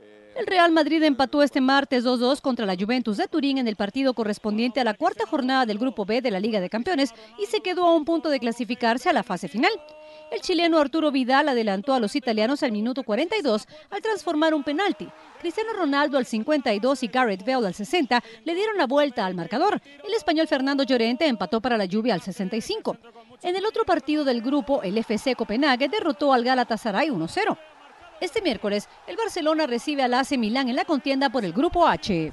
Eh, el Real Madrid empató este martes 2-2 contra la Juventus de Turín en el partido correspondiente a la cuarta jornada del Grupo B de la Liga de Campeones y se quedó a un punto de clasificarse a la fase final. El chileno Arturo Vidal adelantó a los italianos al minuto 42 al transformar un penalti. Cristiano Ronaldo al 52 y Garrett Bale al 60 le dieron la vuelta al marcador. El español Fernando Llorente empató para la lluvia al 65. En el otro partido del grupo, el FC Copenhague derrotó al Galatasaray 1-0. Este miércoles, el Barcelona recibe al AC Milán en la contienda por el Grupo H.